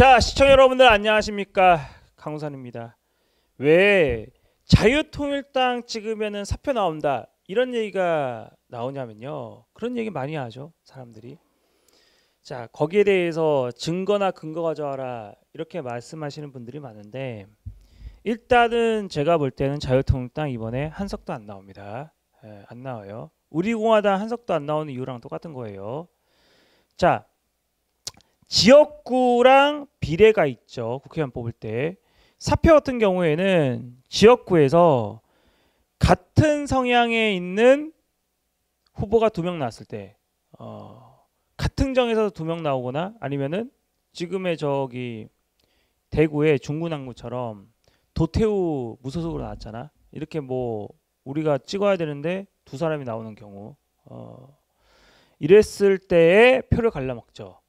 자, 시청자 여러분들 안녕하십니까? 강우산입니다. 왜 자유통일당 찍으면은 사표 나온다. 이런 얘기가 나오냐면요. 그런 얘기 많이 하죠, 사람들이. 자, 거기에 대해서 증거나 근거 가져와라. 이렇게 말씀하시는 분들이 많은데 일단은 제가 볼 때는 자유통일당 이번에 한석도 안 나옵니다. 예, 안 나와요. 우리 공화당 한석도 안 나오는 이유랑 똑같은 거예요. 자, 지역구랑 비례가 있죠. 국회의원 뽑을 때. 사표 같은 경우에는 지역구에서 같은 성향에 있는 후보가 두 명 나왔을 때 어, 같은 정에서 두 명 나오거나 아니면은 지금의 저기 대구의 중구난구처럼 도태우 무소속으로 나왔잖아. 이렇게 뭐 우리가 찍어야 되는데 두 사람이 나오는 경우 어, 이랬을 때에 표를 갈라먹죠.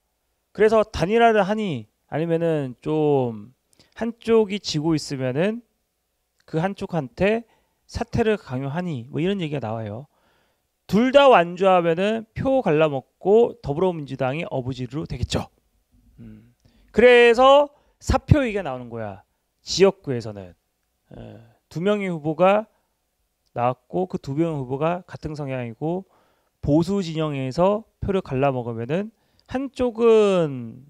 그래서 단일화를 하니 아니면은 좀 한쪽이 지고 있으면은 그 한쪽한테 사퇴를 강요하니 뭐 이런 얘기가 나와요. 둘 다 완주하면은 표 갈라먹고 더불어민주당이 어부지로 되겠죠. 음. 그래서 사표 얘기가 나오는 거야. 지역구에서는 에, 예. 두 명의 후보가 나왔고 그 두 명의 후보가 같은 성향이고 보수 진영에서 표를 갈라먹으면은 한쪽은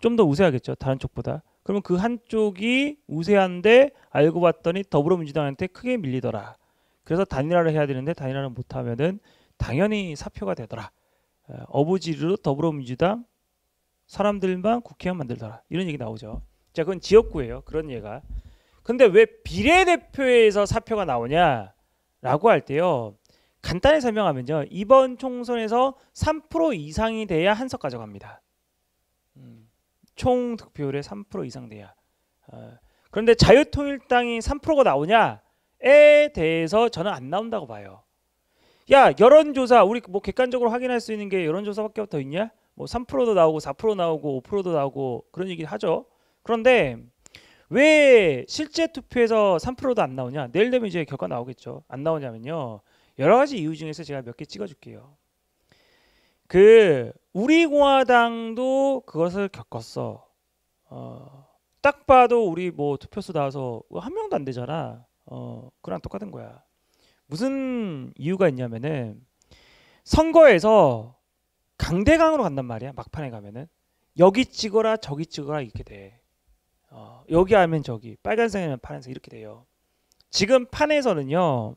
좀 더 우세하겠죠. 다른 쪽보다. 그러면 그 한쪽이 우세한데 알고 봤더니 더불어민주당한테 크게 밀리더라. 그래서 단일화를 해야 되는데 단일화를 못하면은 당연히 사표가 되더라. 어부지로 더불어민주당 사람들만 국회의원 만들더라. 이런 얘기 나오죠. 자, 그건 지역구예요. 그런 얘가. 근데 왜 비례대표에서 사표가 나오냐라고 할 때요. 간단히 설명하면요. 이번 총선에서 3% 이상이 돼야 한석 가져갑니다. 음, 총 득표율의 3% 이상 돼야. 어, 그런데 자유통일당이 3%가 나오냐에 대해서 저는 안 나온다고 봐요. 야 여론조사 우리 뭐 객관적으로 확인할 수 있는 게 여론조사밖에 더 있냐? 뭐 3%도 나오고 4% 나오고 5%도 나오고 그런 얘기 를 하죠. 그런데 왜 실제 투표에서 3%도 안 나오냐? 내일 되면 이제 결과 나오겠죠. 안 나오냐면요. 여러 가지 이유 중에서 제가 몇 개 찍어줄게요. 그 우리 공화당도 그것을 겪었어. 어, 딱 봐도 우리 뭐 투표수 나와서 한 명도 안 되잖아. 어, 그랑 똑같은 거야. 무슨 이유가 있냐면은 선거에서 강대강으로 간단 말이야. 막판에 가면은 여기 찍어라 저기 찍어라 이렇게 돼. 어, 여기 하면 저기 빨간색이면 파란색 이렇게 돼요. 지금 판에서는요.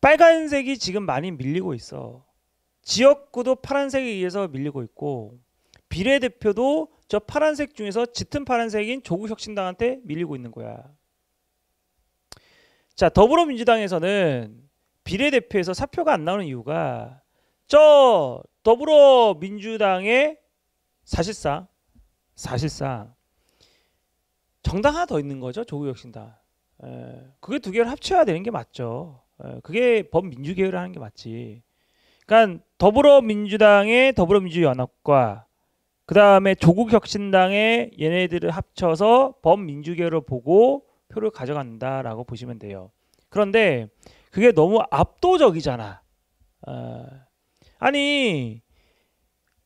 빨간색이 지금 많이 밀리고 있어. 지역구도 파란색에 의해서 밀리고 있고 비례대표도 저 파란색 중에서 짙은 파란색인 조국혁신당한테 밀리고 있는 거야. 자 더불어민주당에서는 비례대표에서 사표가 안 나오는 이유가 저 더불어민주당의 사실상 사실상 정당 하나 더 있는 거죠 조국혁신당. 에, 예, 그게 두 개를 합쳐야 되는 게 맞죠. 어, 그게 범민주계열 하는 게 맞지. 그러니까 더불어민주당의 더불어민주연합과 그 다음에 조국혁신당의 얘네들을 합쳐서 범민주계열을 보고 표를 가져간다라고 보시면 돼요. 그런데 그게 너무 압도적이잖아. 어, 아니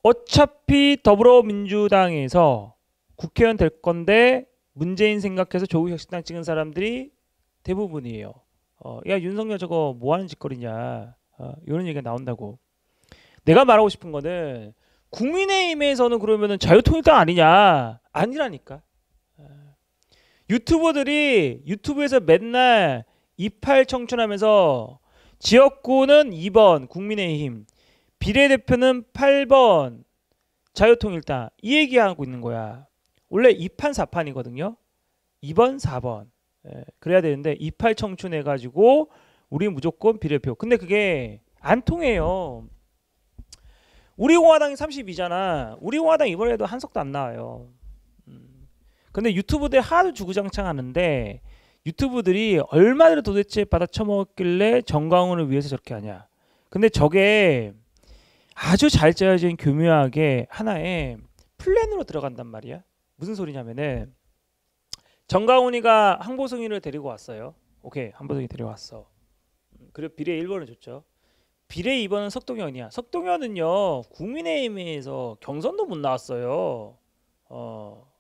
어차피 더불어민주당에서 국회의원 될 건데 문재인 생각해서 조국혁신당 찍은 사람들이 대부분이에요. 어, 야 윤석열 저거 뭐 하는 짓거리냐 어, 이런 얘기가 나온다고. 내가 말하고 싶은 거는 국민의힘에서는 그러면은 자유통일당 아니냐 아니라니까. 어, 유튜버들이 유튜브에서 맨날 이팔 청춘하면서 지역구는 2번 국민의힘 비례대표는 8번 자유통일당 이 얘기하고 있는 거야. 원래 2판 4판이거든요. 2번 4번. 에, 그래야 되는데 이팔 청춘해 가지고 우리 무조건 비례표. 근데 그게 안 통해요. 우리 공화당이 32잖아. 우리 공화당 이번에도 한 석도 안 나와요. 음. 근데 유튜브들 하도 주구장창 하는데 유튜브들이 얼마나 도대체 받아 처먹길래 정광훈을 위해서 저렇게 하냐. 근데 저게 아주 잘 짜여진 교묘하게 하나의 플랜으로 들어간단 말이야. 무슨 소리냐면은 정가훈이가 항보승이를 데리고 왔어요. 오케이 항보승이 데려왔어. 음, 그리고 비례 1번을 줬죠. 비례 2번은 석동현이야. 석동현은요 국민의힘에서 경선도 못 나왔어요. 어.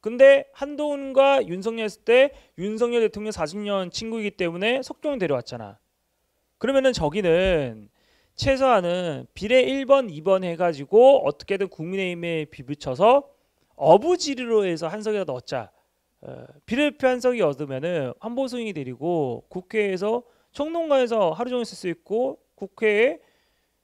근데 한동훈과 윤석열 했을 때 윤석열 대통령 40년 친구이기 때문에 석동현 데려왔잖아. 그러면은 저기는 최소한은 비례 1번, 2번 해가지고 어떻게든 국민의힘에 비붙여서 어부지리로 해서 한석이라도 얻자. 어, 비례편성이 얻으면은 한보 승인이 되리고 국회에서 청농가에서 하루 종일 쓸 수 있고 국회에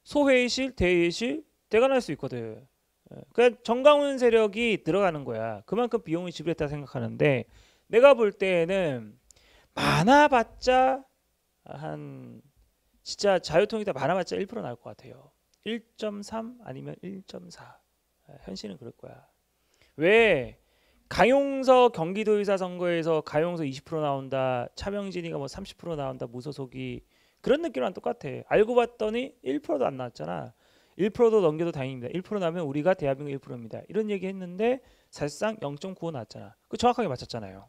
소회의실, 대의실 대관할 수 있거든. 어, 그러 그러니까 정강훈 세력이 들어가는 거야. 그만큼 비용이 지불했다 생각하는데 내가 볼 때에는 많아봤자 한 진짜 자유통일당 많아봤자 1% 나올 것 같아요. 1.3 아니면 1.4 어, 현실은 그럴 거야. 왜 가용서 경기도의사 선거에서 가용서 20% 나온다, 차명진이가 뭐 30% 나온다, 무소속이 그런 느낌이랑 똑같아. 알고 봤더니 1%도 안 나왔잖아. 1%도 넘겨도 다행입니다. 1% 나면 우리가 대한민국 1%입니다. 이런 얘기 했는데 사실상 0.95 나왔잖아. 그 정확하게 맞췄잖아요.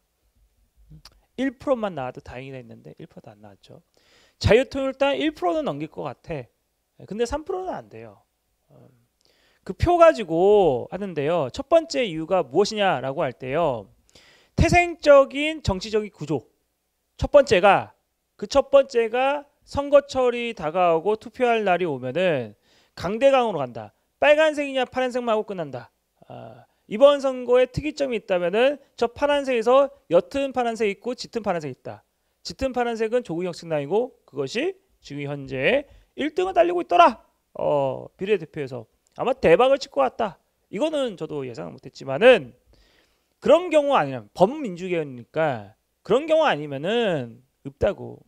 1%만 나와도 다행이다 했는데 1%도 안 나왔죠. 자유통일당 1%는 넘길 것 같아. 근데 3%는 안 돼요. 음. 그표 가지고 하는데요. 첫 번째 이유가 무엇이냐라고 할 때요. 태생적인 정치적인 구조. 첫 번째가 그 첫 번째가 선거철이 다가오고 투표할 날이 오면은 강대강으로 간다. 빨간색이냐 파란색만 하고 끝난다. 아, 이번 선거에 특이점이 있다면은 저 파란색에서 옅은 파란색 있고 짙은 파란색 있다. 짙은 파란색은 조국혁 신당이고 그것이 지금 현재 1등을 달리고 있더라. 어, 비례대표에서 아마 대박을 칠것 같다. 이거는 저도 예상을 못했지만은 그런 경우 아니면 범민주개혁이니까 그런 경우 아니면은 없다고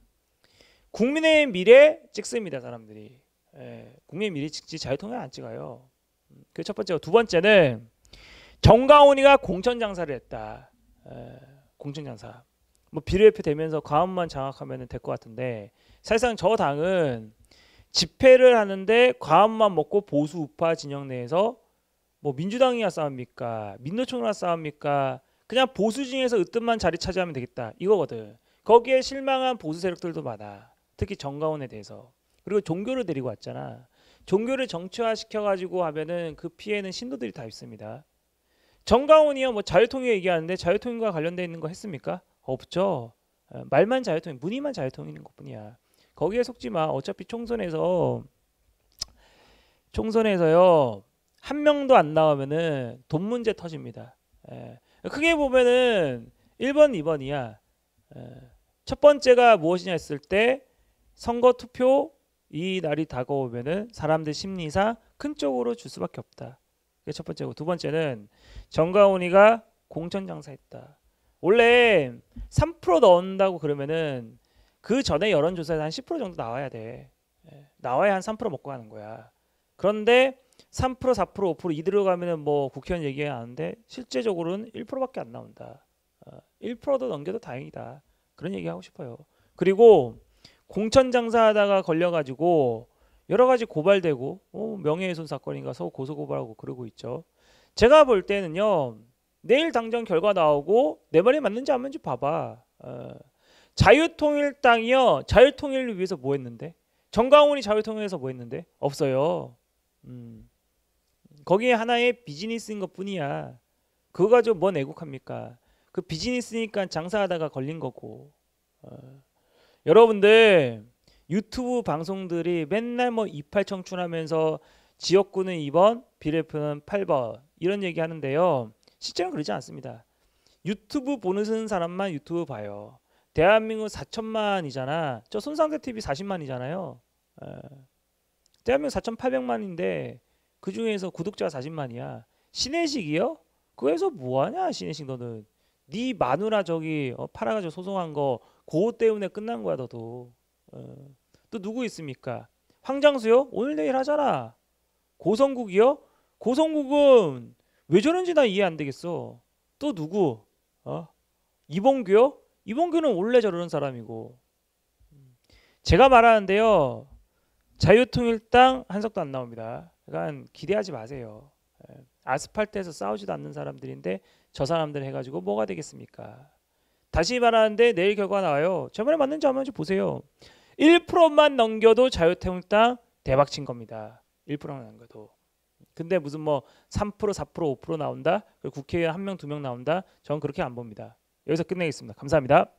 국민의 미래 찍습니다 사람들이 예, 국민의 미래 찍지 잘통해안 찍어요 음, 그첫 번째고 두 번째는 정가온이가 공천 장사를 했다 예, 공천 장사 뭐 비례대표 되면서 과음만 장악하면 될 것 같은데 사실상 저 당은 집회를 하는데 과음만 먹고 보수 우파 진영 내에서 뭐 민주당이야 싸웁니까? 민노총이나 싸웁니까? 그냥 보수 중에서 으뜸만 자리 차지하면 되겠다. 이거거든. 거기에 실망한 보수 세력들도 많아. 특히 정가원에 대해서. 그리고 종교를 데리고 왔잖아. 종교를 정치화시켜 가지고 하면은 그 피해는 신도들이 다있습니다 정가원이요 뭐 자유통일 얘기하는데 자유통일과 관련되어 있는 거 했습니까? 없죠. 어, 말만 자유통일, 문의만 자유통일인 것뿐이야. 거기에 속지 마. 어차피 총선에서 총선에서요 한 명도 안 나오면은 돈 문제 터집니다. 예. 크게 보면은 1번, 2번이야. 예. 첫 번째가 무엇이냐 했을 때 선거 투표 이 날이 다가오면은 사람들 심리사큰 쪽으로 줄 수밖에 없다. 그게 첫 번째고 두 번째는 정가온이가 공천 장사했다. 원래 3% 넣는다고 그러면은 그 전에 여론조사에한 10% 정도 나와야 돼. 예, 나와야 한 3% 먹고 가는 거야. 그런데 3% 4% 5% 이대로 가면은 뭐 국회의원 얘기하는데 실제적으로는 1%밖에 안 나온다. 1%도 어, 넘겨도 다행이다. 그런 얘기하고 싶어요. 그리고 공천 장사하다가 걸려가지고 여러 가지 고발되고 어, 명예훼손 사건인가 서울 고소 고발하고 그러고 있죠. 제가 볼 때는요 내일 당장 결과 나오고 내 말이 맞는지 안 맞는지 봐봐. 어. 자유통일당이요. 자유통일을 위해서 뭐 했는데? 정강훈이 자유통일에서 뭐 했는데? 없어요. 음. 거기에 하나의 비즈니스인 것뿐이야. 그거 가지고 뭔 뭐 애국합니까? 그 비즈니스니까 장사하다가 걸린 거고. 어. 여러분들 유튜브 방송들이 맨날 뭐 이팔청춘하면서 지역구는 2번, 비례표는 8번 이런 얘기 하는데요. 실제는 그러지 않습니다. 유튜브 보는 사람만 유튜브 봐요. 대한민국 4천만이잖아. 저 손상대 TV 40만이잖아요. 에. 예. 대한민국 4,800만인데 그 중에서 구독자가 40만이야. 신혜식이요? 그래서 뭐하냐 신혜식 너는. 네 마누라 저기 어, 팔아가지고 소송한 거 그거 때문에 끝난 거야 너도. 어. 또 누구 있습니까? 황장수요? 오늘 내일 하잖아. 고성국이요? 고성국은 왜 저런지 나 이해 안 되겠어. 또 누구? 어? 이봉규요? 이봉규는 원래 저런 사람이고 제가 말하는데요. 자유통일당 한석도 안 나옵니다. 그러니까 기대하지 마세요. 예. 아스팔트에서 싸우지도 않는 사람들인데 저 사람들 해가지고 뭐가 되겠습니까? 다시 말하는데 내일 결과 나와요. 저번에 맞는지 안 맞는지 보세요. 1%만 넘겨도 자유통일당 대박친 겁니다. 1%만 넘겨도. 근데 무슨 뭐 3%, 4%, 5% 나온다? 국회의원 한 명, 두 명 나온다? 저는 그렇게 안 봅니다. 여기서 끝내겠습니다. 감사합니다.